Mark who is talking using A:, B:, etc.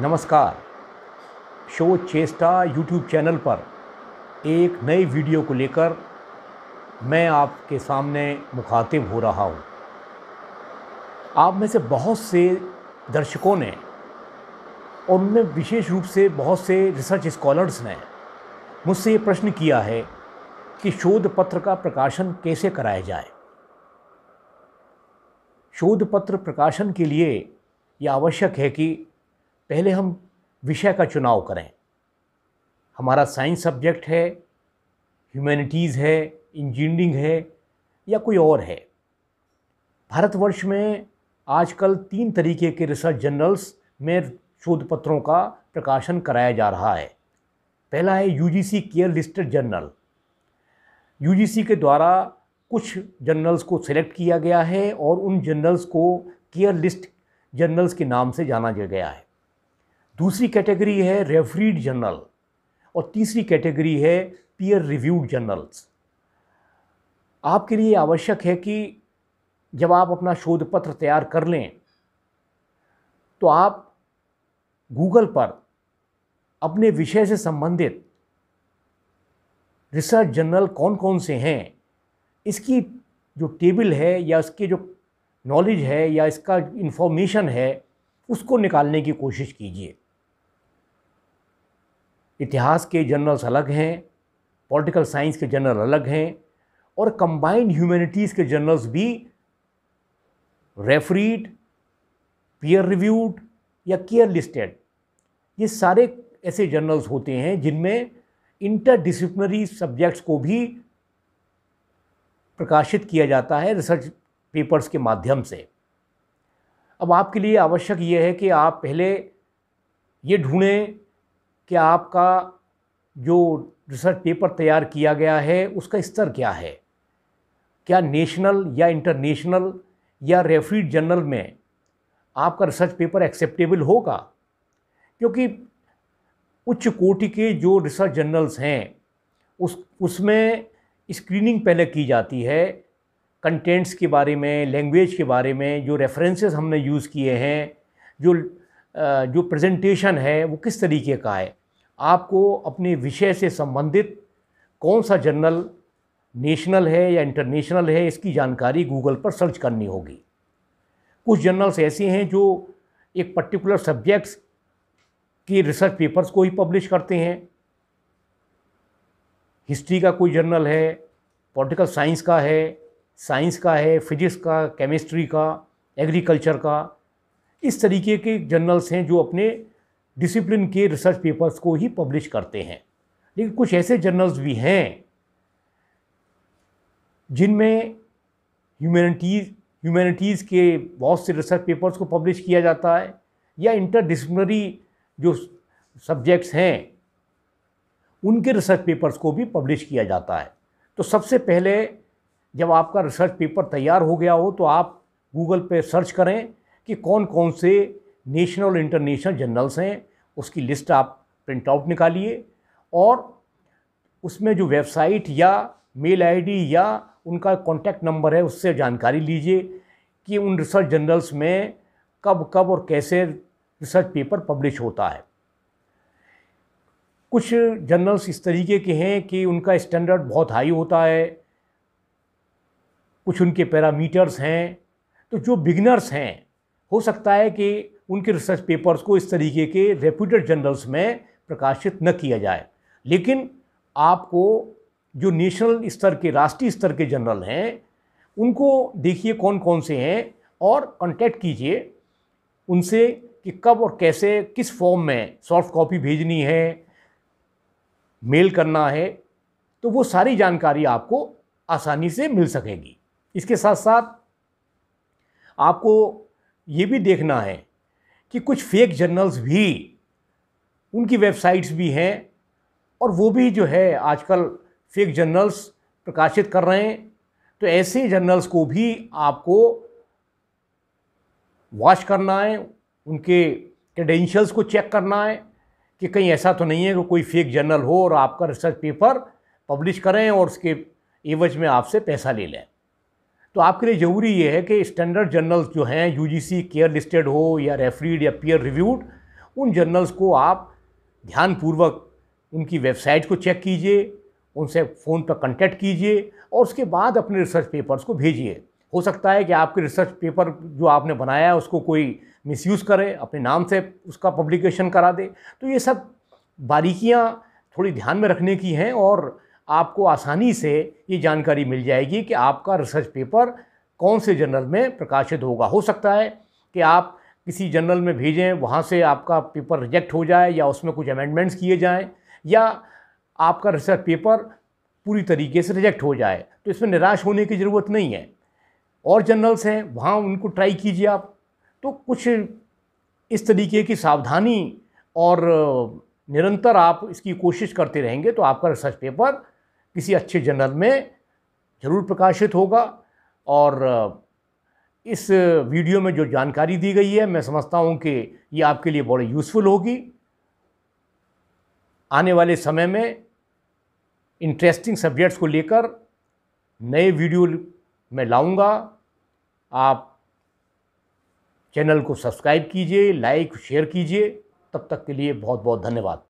A: नमस्कार शो चेष्टा YouTube channel पर एक नई वीडियो को लेकर मैं आपके सामने मुखातिब हो रहा हूँ आप में से बहुत से दर्शकों ने और उनमें विशेष रूप से बहुत से रिसर्च स्कॉलर्स ने मुझसे ये प्रश्न किया है कि शोध पत्र का प्रकाशन कैसे कराया जाए शोध पत्र प्रकाशन के लिए यह आवश्यक है कि पहले हम विषय का चुनाव करें हमारा साइंस सब्जेक्ट है ह्यूमैनिटीज़ है इंजीनियरिंग है या कोई और है भारतवर्ष में आजकल तीन तरीके के रिसर्च जर्नल्स में शोध पत्रों का प्रकाशन कराया जा रहा है पहला है UGC care listed journal UGC के द्वारा कुछ जर्नल्स को सिलेक्ट किया गया है और उन जर्नल्स को केयर लिस्ट जर्नल्स के नाम से जाना गया है दूसरी कैटेगरी है रेफरीड जर्नल और तीसरी कैटेगरी है पीयर रिव्यूड जर्नल्स आपके लिए आवश्यक है कि जब आप अपना शोध पत्र तैयार कर लें तो आप गूगल पर अपने विषय से संबंधित रिसर्च जर्नल कौन कौन से हैं इसकी जो टेबल है या इसके जो नॉलेज है या इसका इन्फॉर्मेशन है उसको निकालने की कोशिश कीजिए इतिहास के जर्नल्स अलग हैं पॉलिटिकल साइंस के जर्नल अलग हैं और कंबाइंड ह्यूमैनिटीज़ के जर्नल्स भी रेफरीड पीयर रिव्यूड या केयर लिस्टेड ये सारे ऐसे जर्नल्स होते हैं जिनमें इंटरडिसिप्लिनरी सब्जेक्ट्स को भी प्रकाशित किया जाता है रिसर्च पेपर्स के माध्यम से अब आपके लिए आवश्यक ये है कि आप पहले ये ढूंढें कि आपका जो रिसर्च पेपर तैयार किया गया है उसका स्तर क्या है क्या नेशनल या इंटरनेशनल या रेफ्रीड जर्नल में आपका रिसर्च पेपर एक्सेप्टेबल होगा क्योंकि उच्च कोटि के जो रिसर्च जर्नल्स हैं उस उसमें स्क्रीनिंग पहले की जाती है कंटेंट्स के बारे में लैंग्वेज के बारे में जो रेफरेंसेस हमने यूज़ किए हैं जो जो प्रेजेंटेशन है वो किस तरीके का है आपको अपने विषय से संबंधित कौन सा जर्नल नेशनल है या इंटरनेशनल है इसकी जानकारी गूगल पर सर्च करनी होगी कुछ जर्नल्स ऐसे हैं जो एक पर्टिकुलर सब्जेक्ट्स के रिसर्च पेपर्स को ही पब्लिश करते हैं हिस्ट्री का कोई जर्नल है पॉलिटिकल साइंस का है साइंस का है फिजिक्स का केमिस्ट्री का एग्रीकल्चर का इस तरीके के जर्नल्स हैं जो अपने डिसिप्लिन के रिसर्च पेपर्स को ही पब्लिश करते हैं लेकिन कुछ ऐसे जर्नल्स भी हैं जिनमें ह्यूमैनिटीज़ ह्यूमैनिटीज़ के बहुत से रिसर्च पेपर्स को पब्लिश किया जाता है या इंटरडिसिप्लिनरी जो सब्जेक्ट्स हैं उनके रिसर्च पेपर्स को भी पब्लिश किया जाता है तो सबसे पहले जब आपका रिसर्च पेपर तैयार हो गया हो तो आप गूगल पे सर्च करें कि कौन कौन से नेशनल और इंटरनेशनल जर्नल्स हैं उसकी लिस्ट आप प्रिंट आउट निकालिए और उसमें जो वेबसाइट या मेल आईडी या उनका कॉन्टैक्ट नंबर है उससे जानकारी लीजिए कि उन रिसर्च जर्नल्स में कब कब और कैसे रिसर्च पेपर पब्लिश होता है कुछ जर्नल्स इस तरीके के हैं कि उनका स्टैंडर्ड बहुत हाई होता है कुछ उनके पैरामीटर्स हैं तो जो बिगनर्स हैं हो सकता है कि उनके रिसर्च पेपर्स को इस तरीके के रेप्यूटेड जर्नल्स में प्रकाशित न किया जाए लेकिन आपको जो नेशनल स्तर के राष्ट्रीय स्तर के जर्नल हैं उनको देखिए कौन कौन से हैं और कॉन्टैक्ट कीजिए उनसे कि कब और कैसे किस फॉर्म में सॉफ्ट कॉपी भेजनी है मेल करना है तो वो सारी जानकारी आपको आसानी से मिल सकेगी इसके साथ साथ आपको ये भी देखना है कि कुछ फेक जर्नल्स भी उनकी वेबसाइट्स भी हैं और वो भी जो है आजकल फेक जर्नल्स प्रकाशित कर रहे हैं तो ऐसे जर्नल्स को भी आपको वॉच करना है उनके क्रेडेंशियल्स को चेक करना है कि कहीं ऐसा तो नहीं है कि कोई फेक जर्नल हो और आपका रिसर्च पेपर पब्लिश करें और उसके एवज में आपसे पैसा ले लें तो आपके लिए ज़रूरी ये है कि स्टैंडर्ड जर्नल्स जो हैं सी केयर लिस्टेड हो या रेफरीड या पीयर रिव्यूड उन जर्नल्स को आप ध्यानपूर्वक उनकी वेबसाइट को चेक कीजिए उनसे फ़ोन पर कंटेक्ट कीजिए और उसके बाद अपने रिसर्च पेपर्स को भेजिए हो सकता है कि आपके रिसर्च पेपर जो आपने बनाया है उसको कोई मिसयूज़ करे अपने नाम से उसका पब्लिकेशन करा दे तो ये सब बारीकियाँ थोड़ी ध्यान में रखने की हैं और आपको आसानी से ये जानकारी मिल जाएगी कि आपका रिसर्च पेपर कौन से जर्नल में प्रकाशित होगा हो सकता है कि आप किसी जर्नल में भेजें वहाँ से आपका पेपर रिजेक्ट हो जाए या उसमें कुछ अमेंडमेंट्स किए जाएं या आपका रिसर्च पेपर पूरी तरीके से रिजेक्ट हो जाए तो इसमें निराश होने की ज़रूरत नहीं है और जर्नल्स हैं वहाँ उनको ट्राई कीजिए आप तो कुछ इस तरीके की सावधानी और निरंतर आप इसकी कोशिश करते रहेंगे तो आपका रिसर्च पेपर किसी अच्छे जर्नल में ज़रूर प्रकाशित होगा और इस वीडियो में जो जानकारी दी गई है मैं समझता हूँ कि ये आपके लिए बड़ी यूज़फुल होगी आने वाले समय में इंटरेस्टिंग सब्जेक्ट्स को लेकर नए वीडियो मैं लाऊंगा आप चैनल को सब्सक्राइब कीजिए लाइक शेयर कीजिए तब तक के लिए बहुत बहुत धन्यवाद